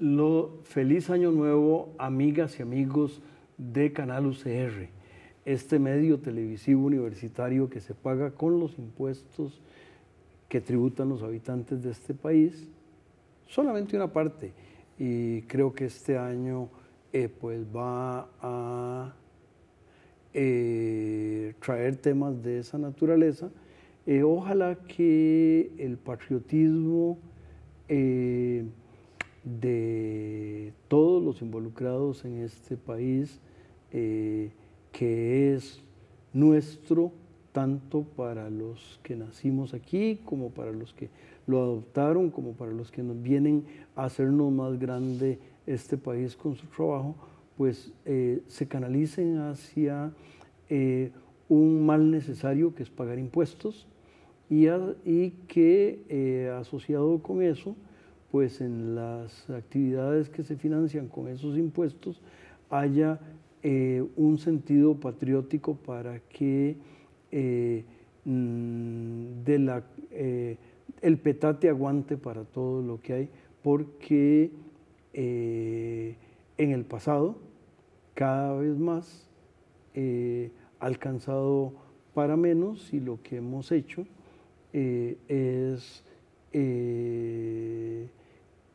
Lo, feliz año nuevo, amigas y amigos de Canal UCR, este medio televisivo universitario que se paga con los impuestos que tributan los habitantes de este país, solamente una parte. Y creo que este año eh, pues va a eh, traer temas de esa naturaleza. Eh, ojalá que el patriotismo de todos los involucrados en este país, eh, que es nuestro tanto para los que nacimos aquí, como para los que lo adoptaron, como para los que nos vienen a hacernos más grande este país con su trabajo, pues eh, se canalicen hacia eh, un mal necesario que es pagar impuestos y, que asociado con eso pues en las actividades que se financian con esos impuestos haya eh, un sentido patriótico para que eh, mm, de la, eh, el petate aguante para todo lo que hay, porque en el pasado cada vez más ha alcanzado para menos y lo que hemos hecho es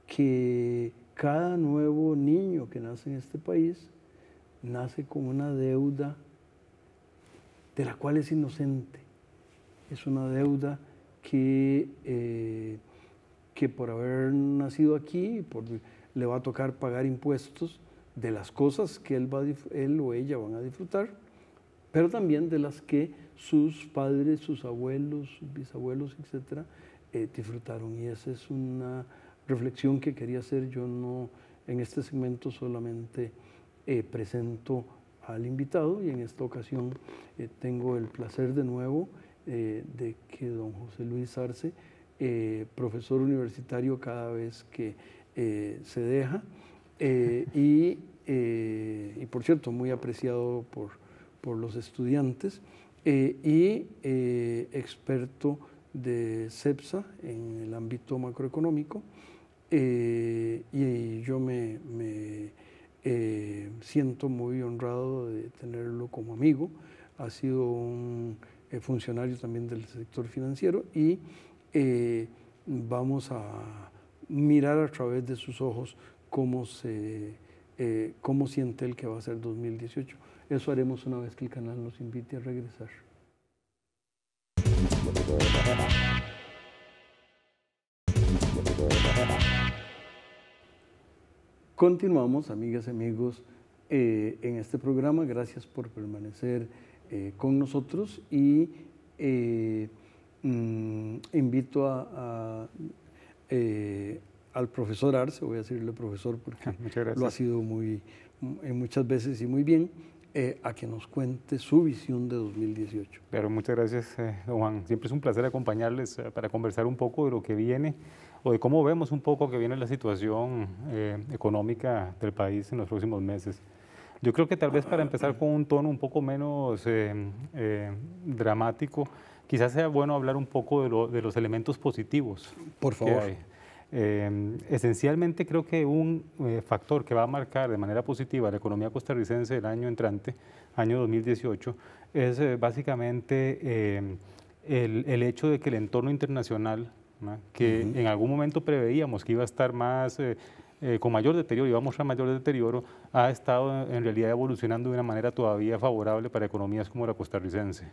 que cada nuevo niño que nace en este país nace con una deuda de la cual es inocente. Es una deuda que, eh, que por haber nacido aquí le va a tocar pagar impuestos de las cosas que él, va, él o ella van a disfrutar, pero también de las que sus padres, sus abuelos, sus bisabuelos, etcétera, eh, disfrutaron. Y esa es una reflexión que quería hacer. Yo no, en este segmento solamente eh, presento al invitado y en esta ocasión eh, tengo el placer de nuevo eh, de que don José Luis Arce, profesor universitario cada vez que se deja, y, por cierto muy apreciado por los estudiantes, y experto de CEPSA en el ámbito macroeconómico. Eh, y yo me, eh, siento muy honrado de tenerlo como amigo. Ha sido un eh, funcionario también del sector financiero y vamos a mirar a través de sus ojos cómo, se, cómo siente él que va a ser 2018. Eso haremos una vez que el canal nos invite a regresar. Continuamos, amigas y amigos, eh, en este programa. Gracias por permanecer eh, con nosotros y eh, mm, invito al profesor Arce, voy a decirle profesor porque lo ha sido muy, muchas veces y muy bien, a que nos cuente su visión de 2018. Pero muchas gracias, Juan. Siempre es un placer acompañarles para conversar un poco de lo que viene o de cómo vemos un poco que viene la situación eh, económica del país en los próximos meses. Yo creo que tal vez para empezar con un tono un poco menos eh, eh, dramático, quizás sea bueno hablar un poco de, los elementos positivos. Por favor. esencialmente creo que un factor que va a marcar de manera positiva la economía costarricense el año entrante, año 2018, es básicamente el, el, hecho de que el entorno internacional que en algún momento preveíamos que iba a estar más, eh, eh, con mayor deterioro, iba a mostrar mayor deterioro, ha estado en realidad evolucionando de una manera todavía favorable para economías como la costarricense.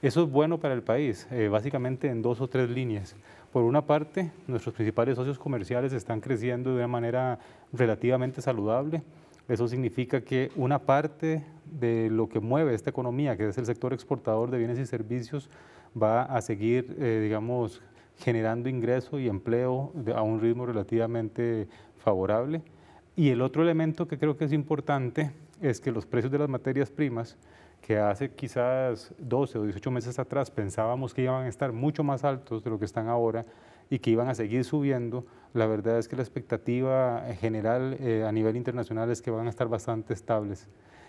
Eso es bueno para el país, eh, básicamente en dos o tres líneas. Por una parte, nuestros principales socios comerciales están creciendo de una manera relativamente saludable. Eso significa que una parte de lo que mueve esta economía, que es el sector exportador de bienes y servicios, va a seguir, digamos, generando ingreso y empleo a un ritmo relativamente favorable. Y el otro elemento que creo que es importante es que los precios de las materias primas, que hace quizás 12 o 18 meses atrás pensábamos que iban a estar mucho más altos de lo que están ahora y que iban a seguir subiendo, la verdad es que la expectativa general eh, a nivel internacional es que van a estar bastante estables.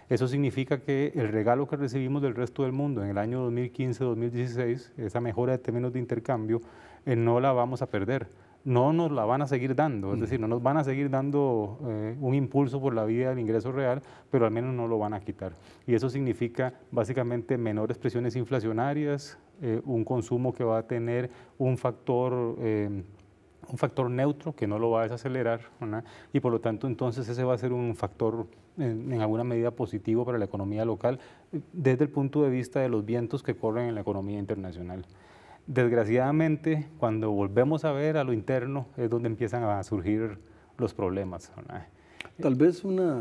Eso significa que el regalo que recibimos del resto del mundo en el año 2015-2016, esa mejora de términos de intercambio, eh, no la vamos a perder. No nos la van a seguir dando, es mm. decir, no nos van a seguir dando eh, un impulso por la vía del ingreso real, pero al menos no lo van a quitar. Y eso significa básicamente menores presiones inflacionarias, eh, un consumo que va a tener un factor un factor neutro que no lo va a desacelerar y por lo tanto entonces ese va a ser un factor en, alguna medida positivo para la economía local desde el punto de vista de los vientos que corren en la economía internacional. Desgraciadamente, cuando volvemos a ver a lo interno es donde empiezan a surgir los problemas. Tal vez una,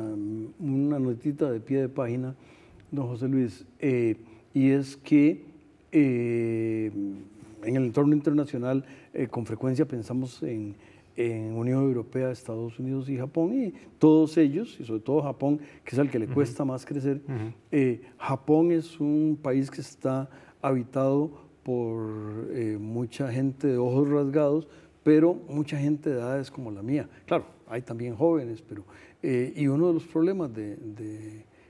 una, notita de pie de página, don José Luis, eh, y es que eh, en el entorno internacional eh, con frecuencia pensamos en, Unión Europea, Estados Unidos y Japón, y todos ellos, y sobre todo Japón, que es el que le cuesta más crecer, Japón es un país que está habitado por eh, mucha gente de ojos rasgados, pero mucha gente de edades como la mía. Claro, hay también jóvenes, pero... Eh, y uno de los problemas de,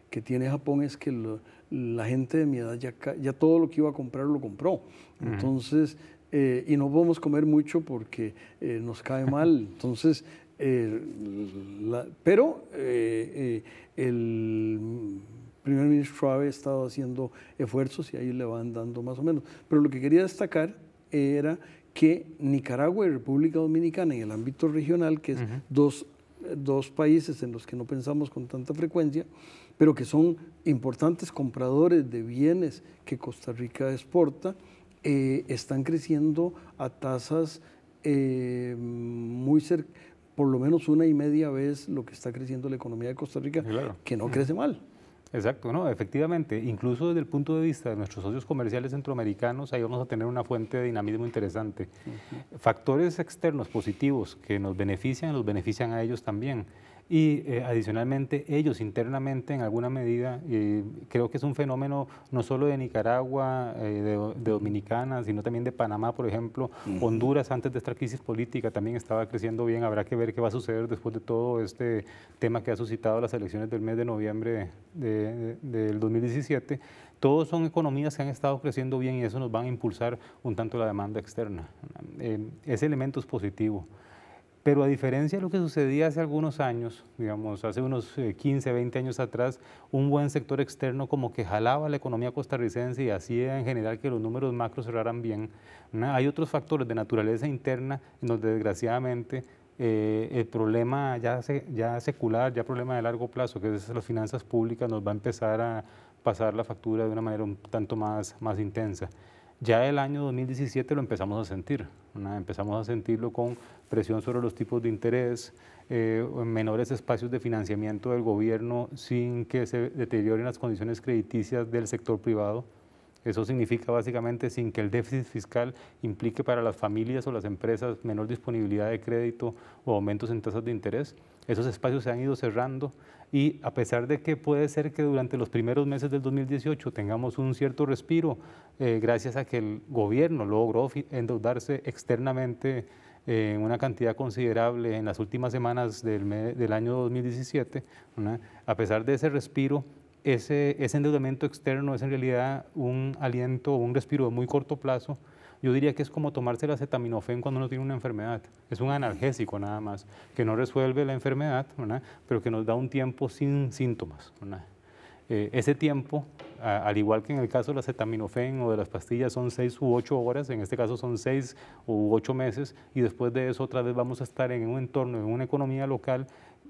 que tiene Japón es que la gente de mi edad ya, ya todo lo que iba a comprar lo compró. Entonces, eh, y no podemos comer mucho porque nos cae mal. Entonces, pero el el primer ministro Abe ha estado haciendo esfuerzos y ahí le van dando más o menos. Pero lo que quería destacar eh, era que Nicaragua y República Dominicana en el ámbito regional, que es dos, países en los que no pensamos con tanta frecuencia, pero que son importantes compradores de bienes que Costa Rica exporta, eh, están creciendo a tasas eh, muy cerca por lo menos una y media vez lo que está creciendo la economía de Costa Rica, que no crece mal. Exacto, no, efectivamente. Incluso desde el punto de vista de nuestros socios comerciales centroamericanos, ahí vamos a tener una fuente de dinamismo interesante. Factores externos positivos que nos benefician, los benefician a ellos también y eh, adicionalmente ellos internamente en alguna medida, eh, creo que es un fenómeno no solo de Nicaragua, eh, de, Dominicana, sino también de Panamá, por ejemplo, Honduras antes de esta crisis política también estaba creciendo bien, habrá que ver qué va a suceder después de todo este tema que ha suscitado las elecciones del mes de noviembre del 2017. Todos son economías que han estado creciendo bien y eso nos va a impulsar un tanto la demanda externa. ese elemento es positivo. Pero a diferencia de lo que sucedía hace algunos años, digamos, hace unos 15, eh, 20 años atrás, un buen sector externo como que jalaba la economía costarricense y hacía en general que los números macro cerraran bien. Hay otros factores de naturaleza interna en donde desgraciadamente eh, el problema ya, se, ya secular, ya problema de largo plazo, que es las finanzas públicas, nos va a empezar a pasar la factura de una manera un tanto más, más intensa. Ya el año 2017 lo empezamos a sentir, empezamos a sentirlo con presión sobre los tipos de interés, eh, menores espacios de financiamiento del gobierno sin que se deterioren las condiciones crediticias del sector privado. Eso significa básicamente sin que el déficit fiscal implique para las familias o las empresas menor disponibilidad de crédito o aumentos en tasas de interés. Esos espacios se han ido cerrando y a pesar de que puede ser que durante los primeros meses del 2018 tengamos un cierto respiro, eh, gracias a que el gobierno logró endeudarse externamente en eh, una cantidad considerable en las últimas semanas del, año 2017, a pesar de ese respiro, ese, ese endeudamiento externo es en realidad un aliento, un respiro de muy corto plazo yo diría que es como tomarse el acetaminofén cuando uno tiene una enfermedad. Es un analgésico nada más, que no resuelve la enfermedad, pero que nos da un tiempo sin síntomas. Eh, ese tiempo, al igual que en el caso la acetaminofén o de las pastillas, son seis u ocho horas, en este caso son seis u ocho meses, y después de eso otra vez vamos a estar en un entorno, en una economía local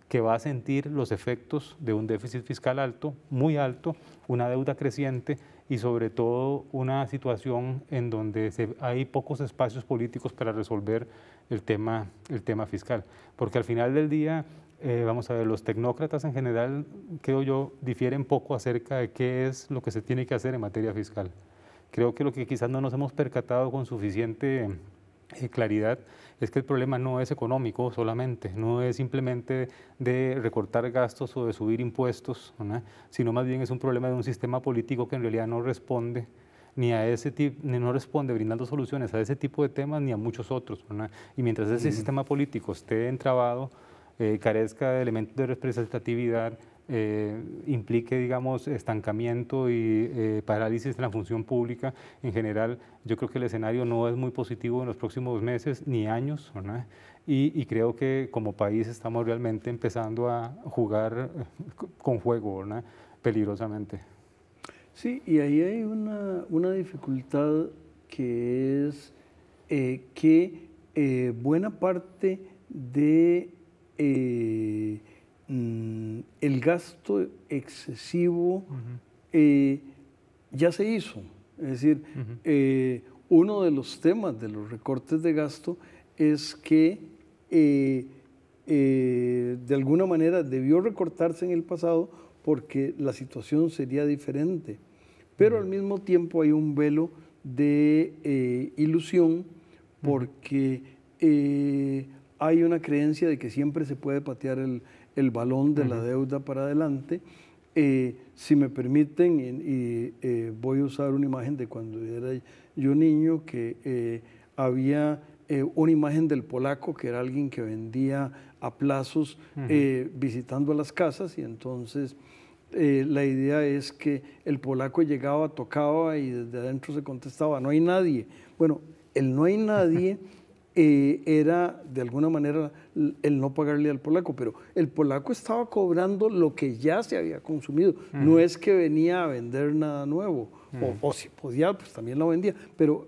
que va a sentir los efectos de un déficit fiscal alto, muy alto, una deuda creciente y sobre todo una situación en donde hay pocos espacios políticos para resolver el tema, el tema fiscal. Porque al final del día, eh, vamos a ver, los tecnócratas en general, creo yo, difieren poco acerca de qué es lo que se tiene que hacer en materia fiscal. Creo que lo que quizás no nos hemos percatado con suficiente eh, claridad es que el problema no es económico solamente, no es simplemente de recortar gastos o de subir impuestos, sino más bien es un problema de un sistema político que en realidad no responde ni a ese tipo, no responde brindando soluciones a ese tipo de temas ni a muchos otros. Y mientras ese sistema político esté entrabado, eh, carezca de elementos de representatividad, eh, implique, digamos, estancamiento y eh, parálisis de la función pública en general, yo creo que el escenario no es muy positivo en los próximos meses ni años, Y, creo que como país estamos realmente empezando a jugar eh, con juego, ¿no? Peligrosamente. Sí, y ahí hay una, dificultad que es que buena parte de Mm, el gasto excesivo eh, ya se hizo. Es decir, eh, uno de los temas de los recortes de gasto es que eh, de alguna manera debió recortarse en el pasado porque la situación sería diferente. Pero al mismo tiempo hay un velo de ilusión porque hay una creencia de que siempre se puede patear el, el balón de la deuda para adelante. Eh, si me permiten, y, eh, voy a usar una imagen de cuando era yo niño, que eh, había una imagen del polaco, que era alguien que vendía a plazos visitando las casas, y entonces la idea es que el polaco llegaba, tocaba y desde adentro se contestaba, no hay nadie. Bueno, el no hay nadie... Eh, era de alguna manera el no pagarle al polaco, pero el polaco estaba cobrando lo que ya se había consumido, no es que venía a vender nada nuevo, o, si podía, pues también lo vendía, pero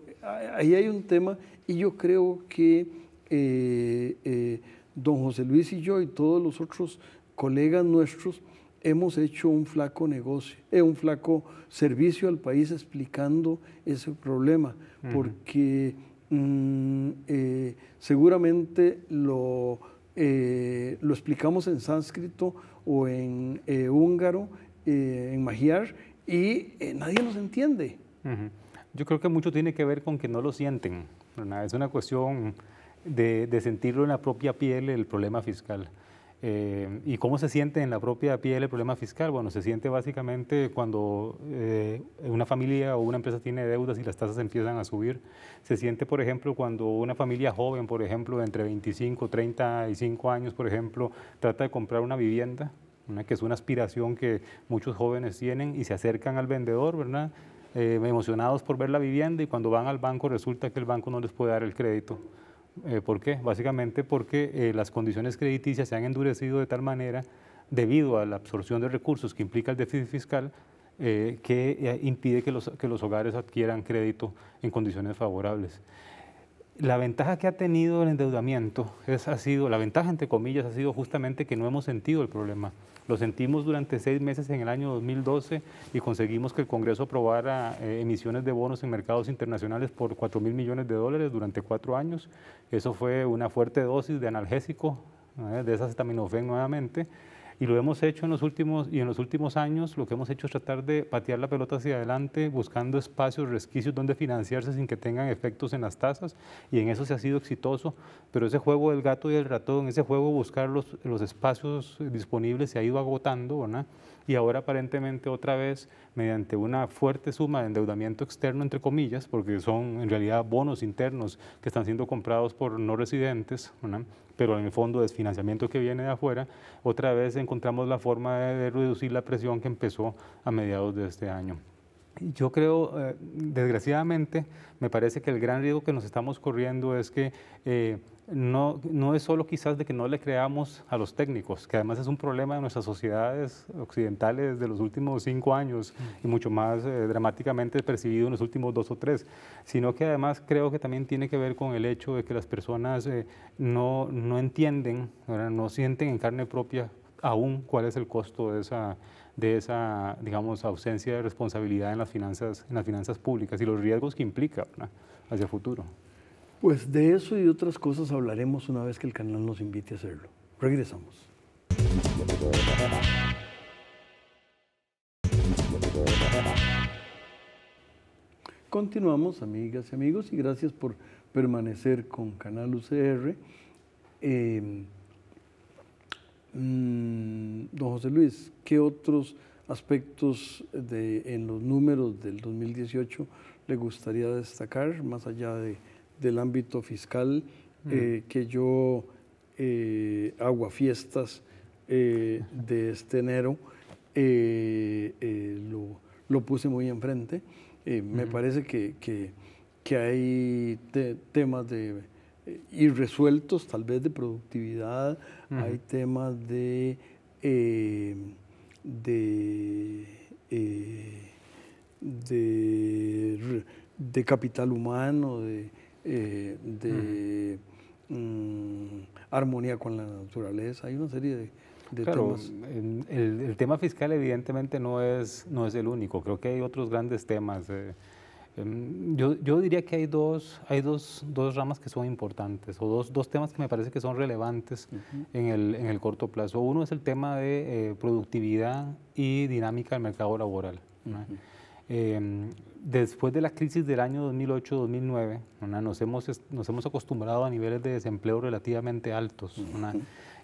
ahí hay un tema y yo creo que eh, eh, don José Luis y yo y todos los otros colegas nuestros, hemos hecho un flaco negocio, un flaco servicio al país explicando ese problema, porque Mm, eh, seguramente lo, eh, lo, explicamos en sánscrito o en eh, húngaro, en magiar, y nadie nos entiende. Yo creo que mucho tiene que ver con que no lo sienten. Es una cuestión de sentirlo en la propia piel el problema fiscal. Eh, ¿Y cómo se siente en la propia piel el problema fiscal? Bueno, se siente básicamente cuando eh, una familia o una empresa tiene deudas y las tasas empiezan a subir. Se siente, por ejemplo, cuando una familia joven, por ejemplo, de entre 25, 35 años, por ejemplo, trata de comprar una vivienda, que es una aspiración que muchos jóvenes tienen y se acercan al vendedor, ¿verdad? Eh, emocionados por ver la vivienda y cuando van al banco resulta que el banco no les puede dar el crédito. Eh, ¿Por qué? Básicamente porque eh, las condiciones crediticias se han endurecido de tal manera debido a la absorción de recursos que implica el déficit fiscal eh, que impide que los, que los hogares adquieran crédito en condiciones favorables. La ventaja que ha tenido el endeudamiento es, ha sido, la ventaja entre comillas, ha sido justamente que no hemos sentido el problema. Lo sentimos durante seis meses en el año 2012 y conseguimos que el Congreso aprobara eh, emisiones de bonos en mercados internacionales por 4 mil millones de dólares durante cuatro años. Eso fue una fuerte dosis de analgésico, de esa acetaminofén nuevamente y lo hemos hecho en los últimos, y en los últimos años lo que hemos hecho es tratar de patear la pelota hacia adelante, buscando espacios, resquicios donde financiarse sin que tengan efectos en las tasas, y en eso se ha sido exitoso, pero ese juego del gato y el ratón, ese juego buscar los, espacios disponibles se ha ido agotando, ¿verdad? y ahora aparentemente otra vez mediante una fuerte suma de endeudamiento externo, entre comillas, porque son en realidad bonos internos que están siendo comprados por no residentes, ¿verdad?, pero en el fondo financiamiento que viene de afuera, otra vez encontramos la forma de, reducir la presión que empezó a mediados de este año. Yo creo, eh, desgraciadamente, me parece que el gran riesgo que nos estamos corriendo es que eh, no, es solo quizás de que no le creamos a los técnicos, que además es un problema de nuestras sociedades occidentales de los últimos cinco años y mucho más eh, dramáticamente percibido en los últimos dos o tres, sino que además creo que también tiene que ver con el hecho de que las personas eh, no, no entienden, no sienten en carne propia aún cuál es el costo de esa, digamos, ausencia de responsabilidad en las finanzas, públicas y los riesgos que implica hacia el futuro. Pues de eso y otras cosas hablaremos una vez que el canal nos invite a hacerlo. Regresamos. Continuamos, amigas y amigos, y gracias por permanecer con Canal UCR. Em, mm, don José Luis, ¿qué otros aspectos de, en los números del 2018 le gustaría destacar, más allá de del ámbito fiscal eh, mm. que yo eh, hago a fiestas eh, de este enero, lo, lo, puse muy enfrente. Me parece que, hay temas de irresueltos, tal vez de productividad, hay temas de, de, capital humano, de, eh, de mm, armonía con la naturaleza, hay una serie de, claro, temas. El, tema fiscal evidentemente no es, no es el único, creo que hay otros grandes temas. Eh, em, yo, yo, diría que hay, dos, hay dos, dos, ramas que son importantes o dos, dos temas que me parece que son relevantes en, el, en, el, corto plazo. Uno es el tema de eh, productividad y dinámica del mercado laboral. Em, después de la crisis del año 2008-2009, nos hemos, nos hemos acostumbrado a niveles de desempleo relativamente altos.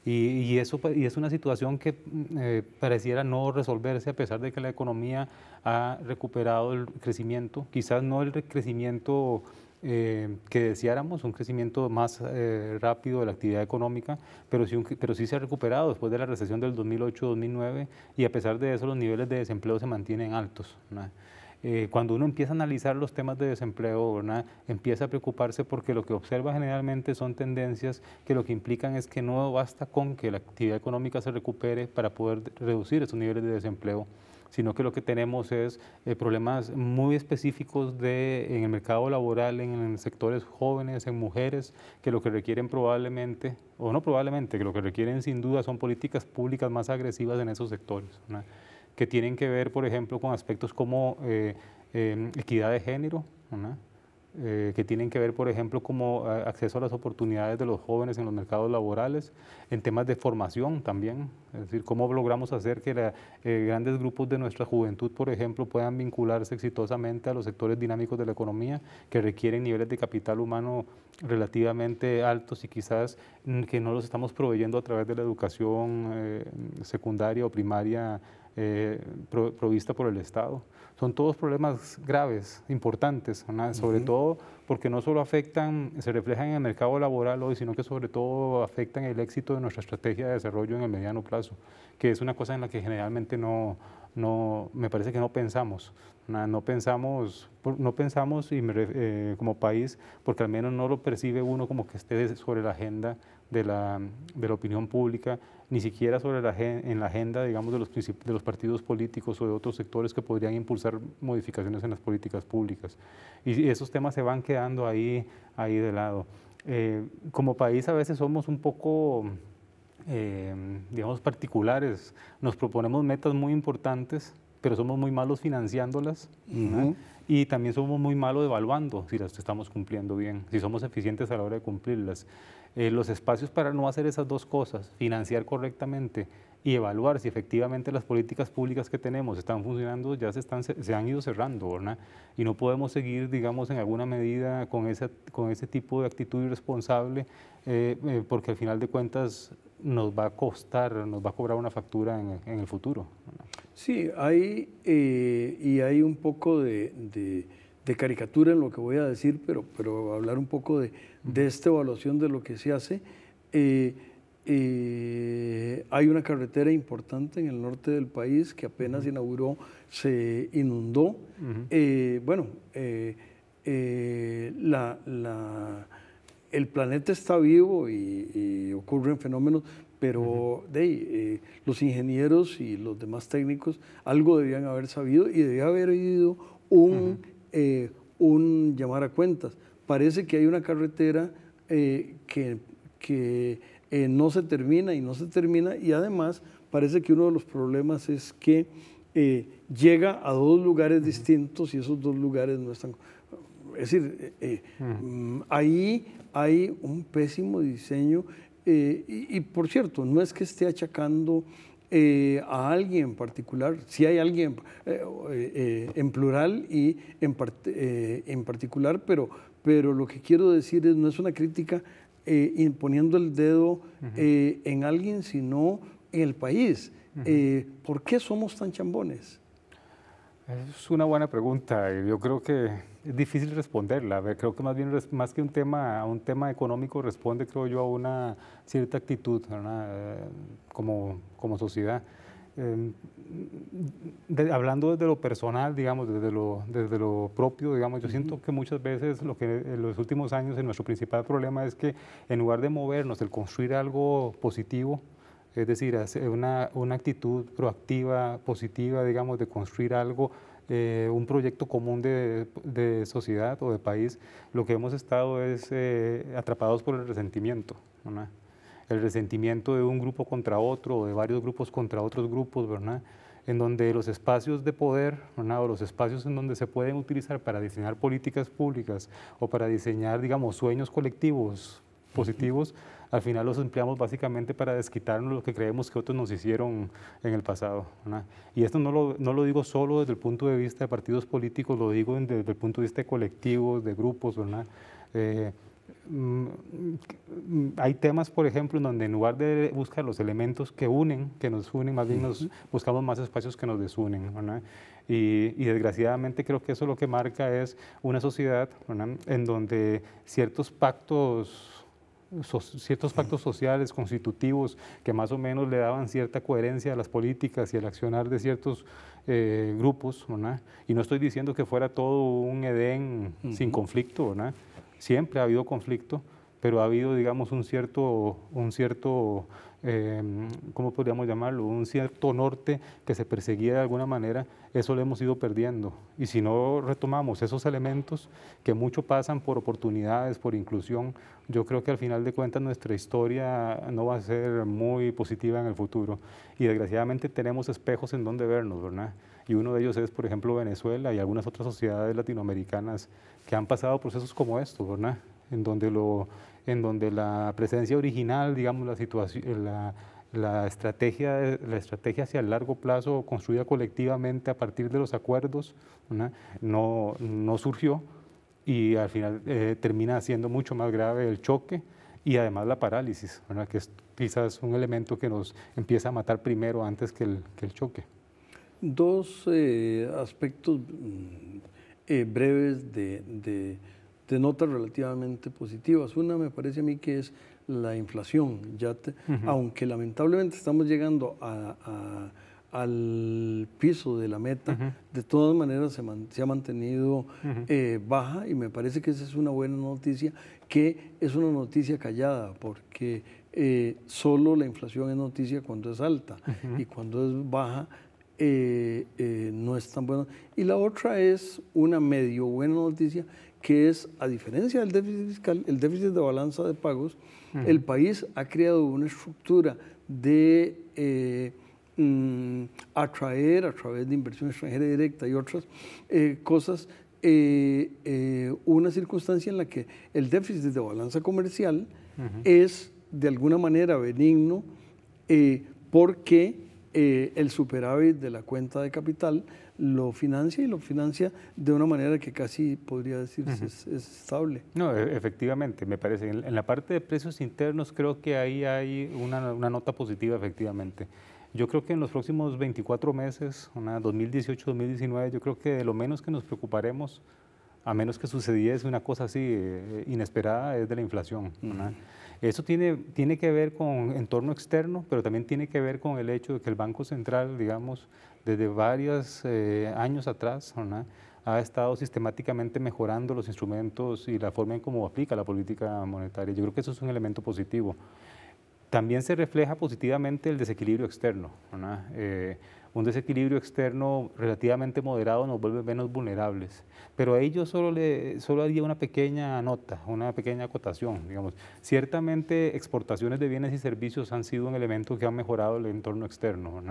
Y, eso, pues, y es una situación que mm, eh, pareciera no resolverse a pesar de que la economía ha recuperado el crecimiento, quizás no el crecimiento eh, que deseáramos, un crecimiento más eh, rápido de la actividad económica, pero sí, pero sí se ha recuperado después de la recesión del 2008-2009 y a pesar de eso los niveles de desempleo se mantienen altos. Eh, cuando uno empieza a analizar los temas de desempleo, empieza a preocuparse porque lo que observa generalmente son tendencias que lo que implican es que no basta con que la actividad económica se recupere para poder reducir esos niveles de desempleo sino que lo que tenemos es eh, problemas muy específicos de, en el mercado laboral, en, sectores jóvenes, en mujeres, que lo que requieren probablemente, o no probablemente, que lo que requieren sin duda son políticas públicas más agresivas en esos sectores, que tienen que ver, por ejemplo, con aspectos como eh, em, equidad de género, ¿no? Eh, que tienen que ver, por ejemplo, como eh, acceso a las oportunidades de los jóvenes en los mercados laborales, en temas de formación también, es decir, cómo logramos hacer que eh, grandes grupos de nuestra juventud, por ejemplo, puedan vincularse exitosamente a los sectores dinámicos de la economía que requieren niveles de capital humano relativamente altos y quizás mm, que no los estamos proveyendo a través de la educación secundaria o primaria eh, provista por el Estado. Son todos problemas graves, importantes, sobre todo porque no solo afectan, se reflejan en el mercado laboral hoy, sino que sobre todo afectan el éxito de nuestra estrategia de desarrollo en el mediano plazo, que es una cosa en la que generalmente no, no me parece que no pensamos. No, pensamos, no pensamos y eh, como país, porque al menos no lo percibe uno como que esté sobre la agenda de la, de la opinión pública, ni siquiera sobre la, en la agenda, digamos, de los, de los partidos políticos o de otros sectores que podrían impulsar modificaciones en las políticas públicas. Y, esos temas se van quedando ahí, ahí de lado. Eh, como país a veces somos un poco, eh, digamos, particulares. Nos proponemos metas muy importantes, pero somos muy malos financiándolas y también somos muy malos evaluando si las estamos cumpliendo bien, si somos eficientes a la hora de cumplirlas. Eh, los espacios para no hacer esas dos cosas, financiar correctamente y evaluar si efectivamente las políticas públicas que tenemos están funcionando, ya se, están, se han ido cerrando, ¿verdad? Y no podemos seguir, digamos, en alguna medida con, ese con ese tipo de actitud irresponsable, eh, eh, porque al final de cuentas nos va a costar, nos va a cobrar una factura en, el futuro. Sí, hay, eh, y hay un poco de, de, caricatura en lo que voy a decir, pero, pero hablar un poco de, de esta evaluación de lo que se hace. Eh, hay una carretera importante en el norte del país que apenas se inauguró, se inundó. Eh, bueno, eh, la, el planeta está vivo y, ocurren fenómenos, pero los ingenieros y los demás técnicos algo debían haber sabido y debía haber oído un, un llamar a cuentas. Parece que hay una carretera que, que eh, no se termina y no se termina y además parece que uno de los problemas es que eh, llega a dos lugares distintos y esos dos lugares no están... Es decir, eh, mm, ahí hay un pésimo diseño y, por cierto, no es que esté achacando a alguien en particular, si hay alguien en plural y en, en particular, pero, pero lo que quiero decir es, no es una crítica eh, imponiendo el dedo eh, en alguien, sino en el país. Eh, ¿Por qué somos tan chambones? Es una buena pregunta. Yo creo que es difícil responderla. Creo que más bien, más que un tema, un tema económico, responde, creo yo, a una cierta actitud como, como sociedad hablando desde lo personal, digamos, desde lo, desde lo propio, digamos, yo siento que muchas veces lo que en los últimos años en nuestro principal problema es que en lugar de movernos, el construir algo positivo, es decir, una, una actitud proactiva, positiva, digamos, de construir algo, eh, un proyecto común de, de, sociedad o de país, lo que hemos estado es eh, atrapados por el resentimiento. ¿no? el resentimiento de un grupo contra otro o de varios grupos contra otros grupos, ¿verdad? En donde los espacios de poder, ¿verdad? O los espacios en donde se pueden utilizar para diseñar políticas públicas o para diseñar, digamos, sueños colectivos positivos, al final los empleamos básicamente para desquitarnos lo que creemos que otros nos hicieron en el pasado. ¿verdad? Y esto no lo, no lo, digo solo desde el punto de vista de partidos políticos, lo digo desde el punto de vista de colectivos, de grupos, ¿verdad? Eh, Mm, hay temas, por ejemplo, en donde en lugar de buscar los elementos que unen, que nos unen, más bien nos buscamos más espacios que nos desunen. Y, desgraciadamente creo que eso lo que marca es una sociedad en donde ciertos pactos ciertos pactos sociales constitutivos que más o menos le daban cierta coherencia a las políticas y al accionar de ciertos eh, grupos, Y no estoy diciendo que fuera todo un Edén sin conflicto, siempre ha habido conflicto pero ha habido, digamos, un cierto, un cierto em, ¿cómo podríamos llamarlo? Un cierto norte que se perseguía de alguna manera, eso lo hemos ido perdiendo. Y si no retomamos esos elementos que mucho pasan por oportunidades, por inclusión, yo creo que al final de cuentas nuestra historia no va a ser muy positiva en el futuro. Y desgraciadamente tenemos espejos en donde vernos, ¿verdad? Y uno de ellos es, por ejemplo, Venezuela y algunas otras sociedades latinoamericanas que han pasado procesos como estos, ¿verdad? en donde, lo, en donde la presencia original, digamos, la situación, la, la estrategia, la estrategia hacia el largo plazo construida colectivamente a partir de los acuerdos no, no, surgió y al final eh, termina siendo mucho más grave el choque y además la parálisis, que que es quizás un elemento que nos empieza a matar primero antes que el, que el choque. Dos eh, aspectos mm, eh, breves de de notas relativamente positivas. Una me parece a mí que es la inflación, ya aunque lamentablemente estamos llegando al piso de la meta, de todas maneras se, ha mantenido eh, baja y me parece que esa es una buena noticia, que es una noticia callada, porque eh, solo la inflación es noticia cuando es alta y cuando es baja eh, no es tan buena... Y la otra es una medio buena noticia, que es, a diferencia del déficit fiscal, el déficit de balanza de pagos, el país ha creado una estructura de eh, mm, atraer a través de inversión extranjera directa y otras eh, cosas eh, una circunstancia en la que el déficit de balanza comercial es de alguna manera benigno porque el superávit de la cuenta de capital lo financia y lo financia de una manera que casi podría decirse es, estable. No, e, efectivamente, me parece. En, la parte de precios internos creo que ahí hay una, una nota positiva, efectivamente. Yo creo que en los próximos 24 meses, 2018-2019, yo creo que de lo menos que nos preocuparemos, a menos que sucediese una cosa así eh, inesperada, es de la inflación. Eso tiene, tiene que ver con entorno externo, pero también tiene que ver con el hecho de que el Banco Central, digamos, desde varios eh, años atrás, ha estado sistemáticamente mejorando los instrumentos y la forma en cómo aplica la política monetaria. Yo creo que eso es un elemento positivo. También se refleja positivamente el desequilibrio externo. Eh, un desequilibrio externo relativamente moderado nos vuelve menos vulnerables. Pero a ello solo, le, solo haría una pequeña nota, una pequeña acotación, digamos. Ciertamente exportaciones de bienes y servicios han sido un elemento que ha mejorado el entorno externo,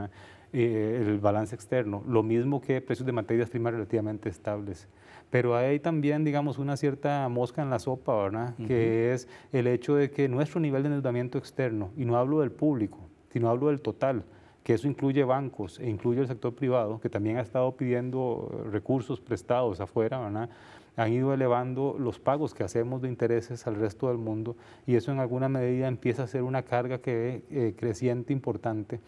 eh, el balance externo, lo mismo que precios de materias primas relativamente estables. Pero hay también, digamos, una cierta mosca en la sopa, Que es el hecho de que nuestro nivel de endeudamiento externo, y no hablo del público, sino hablo del total, que eso incluye bancos e incluye el sector privado, que también ha estado pidiendo eh, recursos prestados afuera, han ido elevando los pagos que hacemos de intereses al resto del mundo y eso en alguna medida empieza a ser una carga que eh, creciente importante,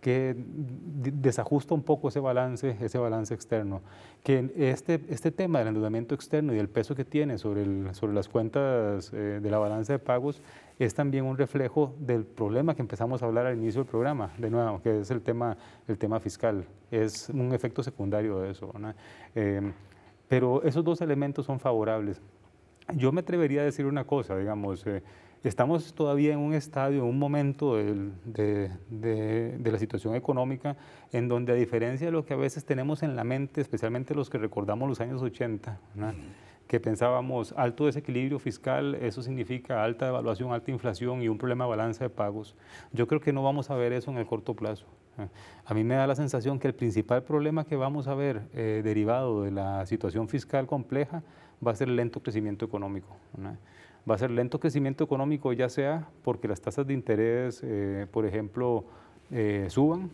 que desajusta un poco ese balance, ese balance externo. Que este, este tema del endeudamiento externo y el peso que tiene sobre, el, sobre las cuentas eh, de la balanza de pagos es también un reflejo del problema que empezamos a hablar al inicio del programa, de nuevo, que es el tema, el tema fiscal. Es un efecto secundario de eso. Em, pero esos dos elementos son favorables. Yo me atrevería a decir una cosa, digamos, eh, estamos todavía en un estadio, en un momento de, de, la situación económica en donde a diferencia de lo que a veces tenemos en la mente, especialmente los que recordamos los años 80, ¿no? que pensábamos alto desequilibrio fiscal, eso significa alta devaluación, alta inflación y un problema de balanza de pagos. Yo creo que no vamos a ver eso en el corto plazo. A mí me da la sensación que el principal problema que vamos a ver eh, derivado de la situación fiscal compleja va a ser el lento crecimiento económico. Va a ser lento crecimiento económico ya sea porque las tasas de interés, eh, por ejemplo, eh, suban,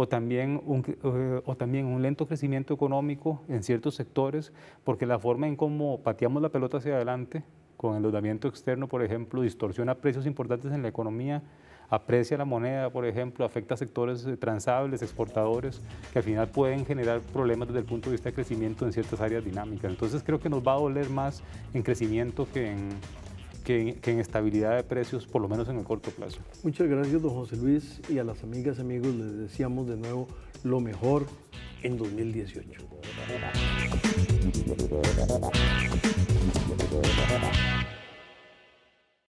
o también, un, eh, o también un lento crecimiento económico en ciertos sectores, porque la forma en cómo pateamos la pelota hacia adelante, con el endeudamiento externo, por ejemplo, distorsiona precios importantes en la economía, aprecia la moneda, por ejemplo, afecta a sectores eh, transables, exportadores, que al final pueden generar problemas desde el punto de vista de crecimiento en ciertas áreas dinámicas. Entonces creo que nos va a doler más en crecimiento que en, que, en estabilidad de precios, por lo menos en el corto plazo. Muchas gracias, don José Luis, y a las amigas y amigos les deseamos de nuevo lo mejor en 2018.